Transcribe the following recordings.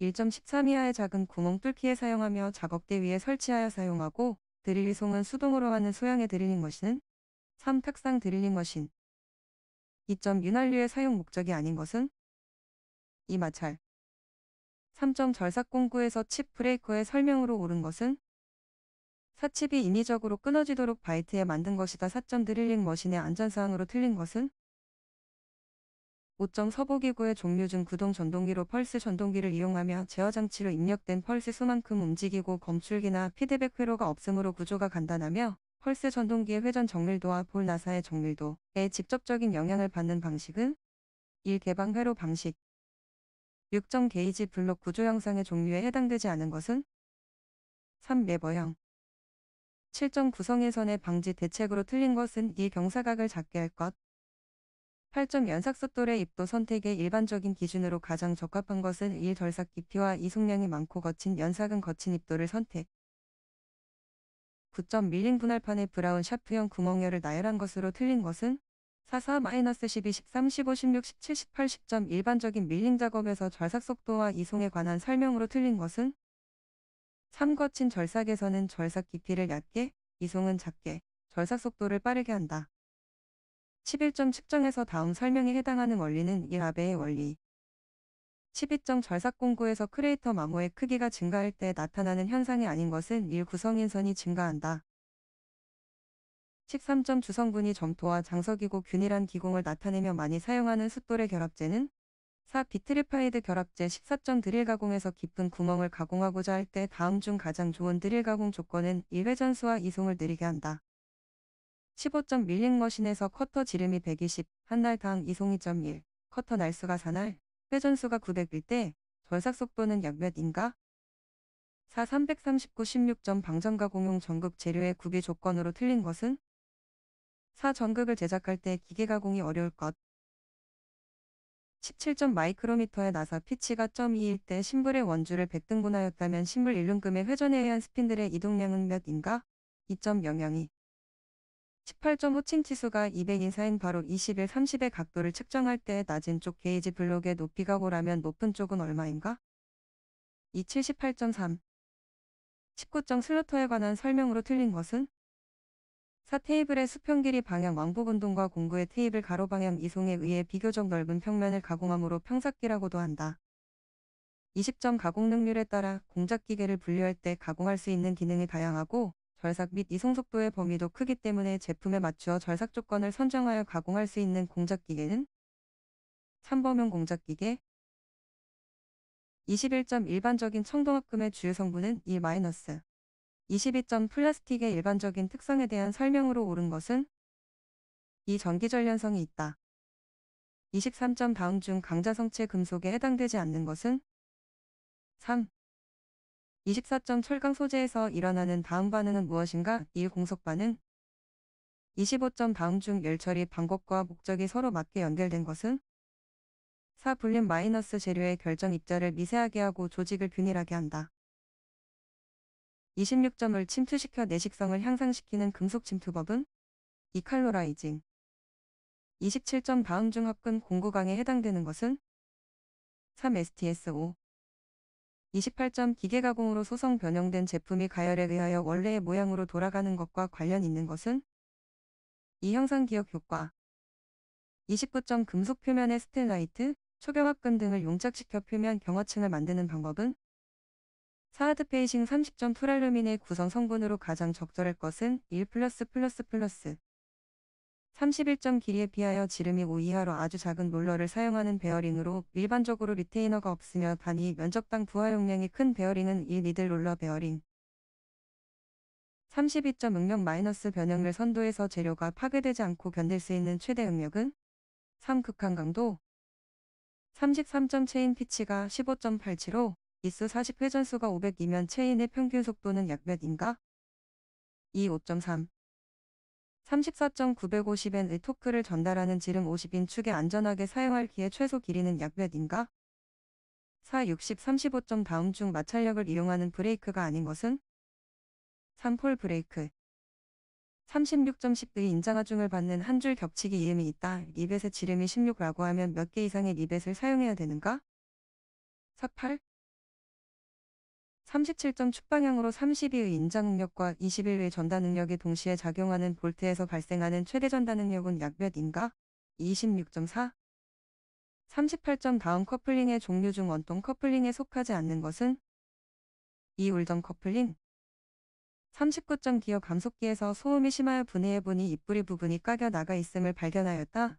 1.13 이하의 작은 구멍 뚫기에 사용하며 작업대 위에 설치하여 사용하고 드릴리송은 수동으로 하는 소형의 드릴링 머신은 3. 탁상 드릴링 머신 2점 윤활류의 사용 목적이 아닌 것은 2. 마찰 3점 절삭공구에서 칩 브레이커의 설명으로 옳은 것은 사칩이 인위적으로 끊어지도록 바이트에 만든 것이다 4점 드릴링 머신의 안전사항으로 틀린 것은 5정 서보기구의 종류 중 구동 전동기로 펄스 전동기를 이용하며 제어 장치로 입력된 펄스 수만큼 움직이고 검출기나 피드백 회로가 없으므로 구조가 간단하며 펄스 전동기의 회전 정밀도와 볼 나사의 정밀도에 직접적인 영향을 받는 방식은 1. 개방 회로 방식 6점 게이지 블록 구조 형상의 종류에 해당되지 않은 것은 3. 매버형 7점 구성해선의 방지 대책으로 틀린 것은 2. 경사각을 작게 할 것, 8점 연삭속돌의 입도 선택의 일반적인 기준으로 가장 적합한 것은 1. 덜삭 깊이와 이속량이 많고 거친 연삭은 거친 입도를 선택. 9점 밀링 분할판의 브라운 샤프형 구멍열을 나열한 것으로 틀린 것은 44-12, 마이너스 13, 15, 16, 17, 18, 10점 일반적인 밀링 작업에서 절삭 속도와 이송에 관한 설명으로 틀린 것은 3. 거친 절삭에서는 절삭 깊이를 얕게, 이송은 작게, 절삭 속도를 빠르게 한다. 11점 측정에서 다음 설명에 해당하는 원리는 이 아베의 원리. 12점 절삭 공구에서 크레이터 마모의 크기가 증가할 때 나타나는 현상이 아닌 것은 일 구성인선이 증가한다. 13점 주성분이 점토와 장석이고 균일한 기공을 나타내며 많이 사용하는 숫돌의 결합제는 4. 비트리파이드 결합제 14점 드릴 가공에서 깊은 구멍을 가공하고자 할 때 다음 중 가장 좋은 드릴 가공 조건은 1회전수와 이송을 느리게 한다. 15점 밀링머신에서 커터 지름이 120, 한날 당이송2 .1, 커터 날수가 4날, 회전수가 900일 때전삭 속도는 약 몇 인가? 4 339 16점 방전과 공용 전극 재료의 구비 조건으로 틀린 것은? 4 전극을 제작할 때 기계 가공이 어려울 것. 17점 마이크로미터에 나사 피치가 0.2일 때 심불의 원주를 100등분하였다면 심불 1륜금의 회전에 의한 스핀들의 이동량은 몇인가? 2.002 1 8 5층 치수가 200인사인 바로 21, 0 30의 각도를 측정할 때 낮은 쪽 게이지 블록의 높이가 고라면 높은 쪽은 얼마인가? 278.3 19정 슬로터에 관한 설명으로 틀린 것은? 4 테이블의 수평 길이 방향 왕복 운동과 공구의 테이블 가로 방향 이송에 의해 비교적 넓은 평면을 가공함으로 평삭기라고도 한다. 20점 가공 능률에 따라 공작 기계를 분류할 때 가공할 수 있는 기능이 다양하고 절삭 및 이송속도의 범위도 크기 때문에 제품에 맞추어 절삭 조건을 선정하여 가공할 수 있는 공작기계는 3범용 공작기계 21점 일반적인 청동합금의 주요 성분은 1 e 22점 플라스틱의 일반적인 특성에 대한 설명으로 옳은 것은 이 e 전기전련성이 있다. 23점 다음 중 강자성체 금속에 해당되지 않는 것은 3. 24점 철강 소재에서 일어나는 다음 반응은 무엇인가? 1. 공속 반응 25점 다음 중 열처리 방법과 목적이 서로 맞게 연결된 것은 4. 불림 마이너스 재료의 결정 입자를 미세하게 하고 조직을 균일하게 한다. 26점을 침투시켜 내식성을 향상시키는 금속 침투법은 이칼로라이징 27점 다음 중 합근 공구강에 해당되는 것은 3. STS5 28점 기계 가공으로 소성 변형된 제품이 가열에 의하여 원래의 모양으로 돌아가는 것과 관련 있는 것은 이형상 기억 효과 29점 금속 표면의 스틸라이트 초경합금 등을 용착시켜 표면 경화층을 만드는 방법은 사하드 페이싱 30점 풀알루민의 구성 성분으로 가장 적절할 것은 1 플러스 플러스 31점 길이에 비하여 지름이 5 이하로 아주 작은 롤러를 사용하는 베어링으로 일반적으로 리테이너가 없으며 단위 면적당 부하 용량이 큰 베어링은 1 니들 롤러 베어링 32점 응력 마이너스 변형률선도에서 재료가 파괴되지 않고 견딜 수 있는 최대 응력은 3 극한 강도 33점 체인 피치가 15.87로 이수 40회전수가 502면 체인의 평균 속도는 약 몇인가? 2 5.3 34.950엔의 토크를 전달하는 지름 50인 축에 안전하게 사용할 기에 최소 길이는 약 몇인가? 4. 60, 35점 다음 중 마찰력을 이용하는 브레이크가 아닌 것은? 3폴 브레이크 36.10의 인장하중을 받는 한 줄 겹치기 이음이 있다. 리벳의 지름이 16라고 하면 몇 개 이상의 리벳을 사용해야 되는가? 48 37점 축방향으로 32의 인자능력과 21의 전단능력이 동시에 작용하는 볼트에서 발생하는 최대 전단능력은 약 몇 인가? 26.4 38점 다음 커플링의 종류 중 원통 커플링에 속하지 않는 것은? 이 울던 커플링 39점 기어 감속기에서 소음이 심하여 분해해보니 입뿌리 부분이 까겨 나가 있음을 발견하였다.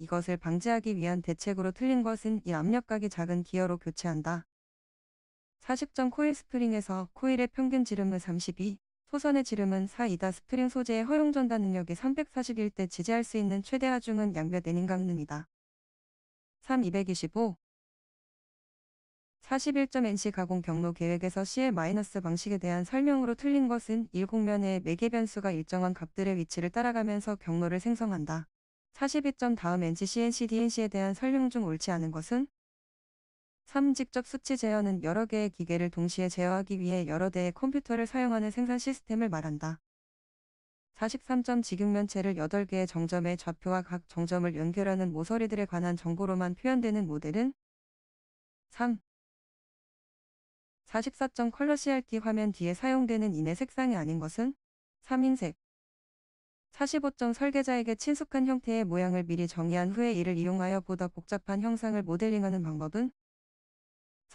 이것을 방지하기 위한 대책으로 틀린 것은 이 압력각이 작은 기어로 교체한다. 4 0점 코일 스프링에서 코일의 평균 지름은 32, 소선의 지름은 4이다 스프링 소재의 허용 전단 능력이 341대 지지할 수 있는 최대 하중은 양몇 내림강릉이다. 3 225 41.nc 가공 경로 계획에서 CL- 방식에 대한 설명으로 틀린 것은 일곡면의 매개 변수가 일정한 값들의 위치를 따라가면서 경로를 생성한다. 42. 다음 NC, CNC, DNC에 대한 설명 중 옳지 않은 것은 3. 직접 수치 제어는 여러 개의 기계를 동시에 제어하기 위해 여러 대의 컴퓨터를 사용하는 생산 시스템을 말한다. 43점 직육면체를 8개의 정점의 좌표와 각 정점을 연결하는 모서리들에 관한 정보로만 표현되는 모델은 3. 44점 컬러 CRT 화면 뒤에 사용되는 인의 색상이 아닌 것은 3인색 45점 설계자에게 친숙한 형태의 모양을 미리 정의한 후에 이를 이용하여 보다 복잡한 형상을 모델링하는 방법은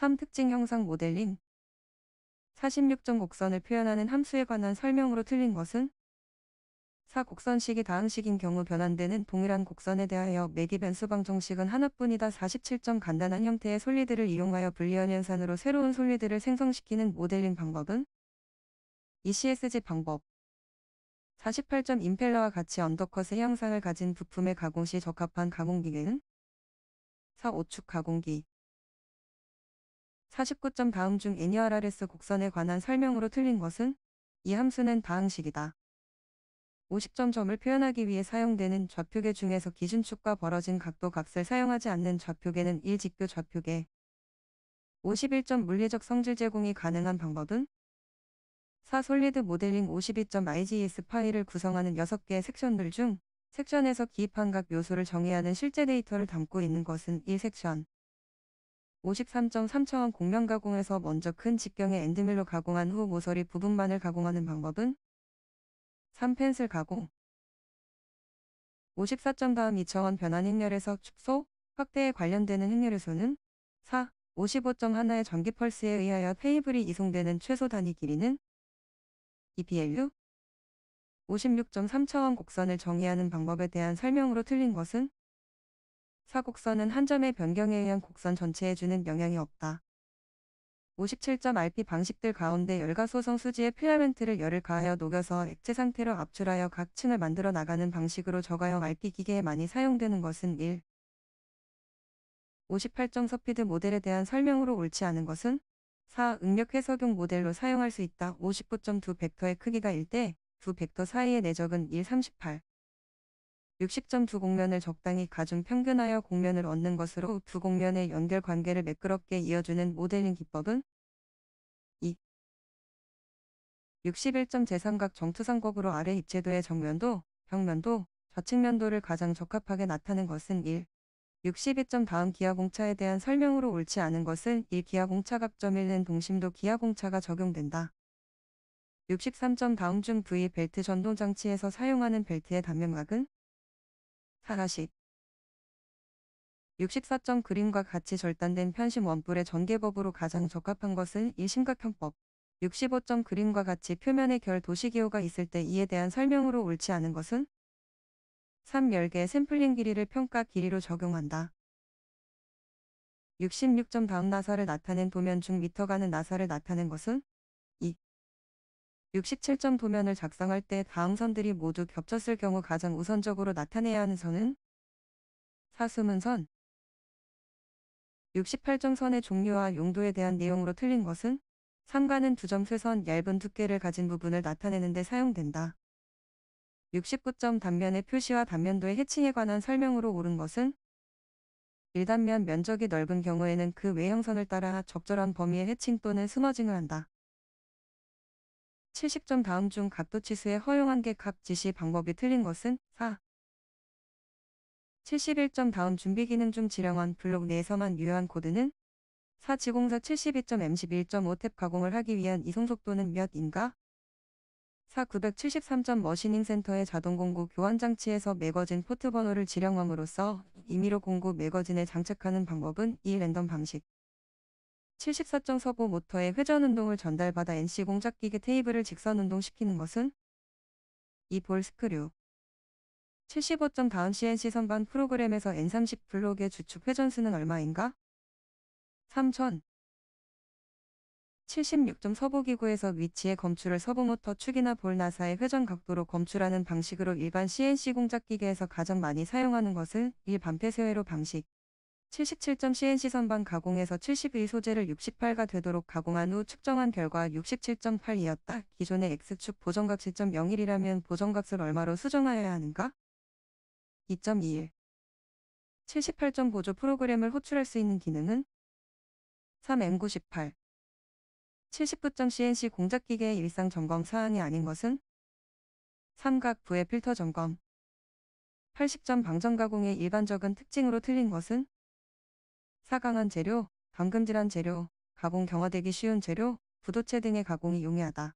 3. 특징 형상 모델링 46점 곡선을 표현하는 함수에 관한 설명으로 틀린 것은 4. 곡선식이 다항식인 경우 변환되는 동일한 곡선에 대하여 매기 변수방 정식은 하나뿐이다. 47점 간단한 형태의 솔리드를 이용하여 불리언 연산으로 새로운 솔리드를 생성시키는 모델링 방법은 ECSG 방법 48점 임펠러와 같이 언더컷의 형상을 가진 부품에 가공 시 적합한 가공기계는 4. 오축 가공기 49점 다음 중 애니아라레스 e 곡선에 관한 설명으로 틀린 것은 이 함수는 다항식이다. 50점 점을 표현하기 위해 사용되는 좌표계 중에서 기준축과 벌어진 각도 값을 사용하지 않는 좌표계는 일직교 좌표계. 51점 물리적 성질 제공이 가능한 방법은 4. 솔리드 모델링 52.igs 파일을 구성하는 6개의 섹션들 중 섹션에서 기입한 각 요소를 정의하는 실제 데이터를 담고 있는 것은 1섹션. 53.3차원 공면 가공에서 먼저 큰 직경의 엔드밀로 가공한 후 모서리 부분만을 가공하는 방법은 3펜슬 가공 54점 다음 2차원 변환 행렬에서 축소, 확대에 관련되는 행렬에서는 4, 5 5 1의 전기 펄스에 의하여 페이블이 이송되는 최소 단위 길이는 EPLU 56.3차원 곡선을 정의하는 방법에 대한 설명으로 틀린 것은 사곡선은 한 점의 변경에 의한 곡선 전체에 주는 영향이 없다. 57.rp 방식들 가운데 열과소성 수지의 필라멘트를 열을 가하여 녹여서 액체 상태로 압출하여 각 층을 만들어 나가는 방식으로 저가형 RP 기계에 많이 사용되는 것은 1. 5 8 서피드 모델에 대한 설명으로 옳지 않은 것은 4. 응력 해석용 모델로 사용할 수 있다. 59.2 벡터의 크기가 1대 2 벡터 사이의 내적은 1, 38. 60점 공면을 적당히 가중 평균하여 공면을 얻는 것으로 두 공면의 연결 관계를 매끄럽게 이어주는 모델링 기법은 2. 61점 제삼각 정투삼각으로 아래 입체도의 정면도, 평면도, 좌측면도를 가장 적합하게 나타낸 것은 1. 62점 다음 기하공차에 대한 설명으로 옳지 않은 것은 1. 기하공차 각점일는 동심도 기하공차가 적용된다. 63점 다음 중 V 벨트 전동장치에서 사용하는 벨트의 단면각은 하나씩 64점 그림과 같이 절단된 편심 원뿔의 전개법으로 가장 적합한 것은 이 심각형법. 65점 그림과 같이 표면에 결 도시기호가 있을 때 이에 대한 설명으로 옳지 않은 것은 3. 열개 샘플링 길이를 평가 길이로 적용한다. 66점 다음 나사를 나타낸 도면 중 미터가는 나사를 나타낸 것은 67점 도면을 작성할 때 다항선들이 모두 겹쳤을 경우 가장 우선적으로 나타내야 하는 선은 사수문 선 68점 선의 종류와 용도에 대한 내용으로 틀린 것은 상관은 두점 쇠선 얇은 두께를 가진 부분을 나타내는 데 사용된다. 69점 단면의 표시와 단면도의 해칭에 관한 설명으로 옳은 것은 1단면 면적이 넓은 경우에는 그 외형선을 따라 적절한 범위의 해칭 또는 스머징을 한다. 70점 다음 중 각도치수에 허용한 게각 지시 방법이 틀린 것은 4. 71점 다음 준비 기능 중 지령원 블록 내에서만 유효한 코드는 4 지공사 72.M11.5탭 가공을 하기 위한 이송속도는 몇인가? 4 973점 머시닝 센터의 자동 공구 교환 장치에서 매거진 포트 번호를 지령함으로써 임의로 공구 매거진에 장착하는 방법은 이 랜덤 방식. 74.45 모터의 회전 운동을 전달받아 NC 공작기계 테이블을 직선 운동시키는 것은 이 볼 스크류 75점 다운 CNC 선반 프로그램에서 N30 블록의 주축 회전수는 얼마인가? 3 0 0 0 76점 서보기구에서 위치의 검출을 서보모터 축이나 볼나사의 회전 각도로 검출하는 방식으로 일반 CNC 공작기계에서 가장 많이 사용하는 것은 1반폐쇄회로 방식 77점 CNC 선반 가공에서 72 소재를 68가 되도록 가공한 후 측정한 결과 67.8이었다. 기존의 X축 보정각 7.01이라면 보정각을 얼마로 수정하여야 하는가? 2.21 78점 보조 프로그램을 호출할 수 있는 기능은 3M98 79점 CNC 공작기계의 일상 점검 사항이 아닌 것은 삼각 부의 필터 점검 80점 방전 가공의 일반적인 특징으로 틀린 것은 사강한 재료, 방금질한 재료, 가공 경화되기 쉬운 재료, 부도체 등의 가공이 용이하다.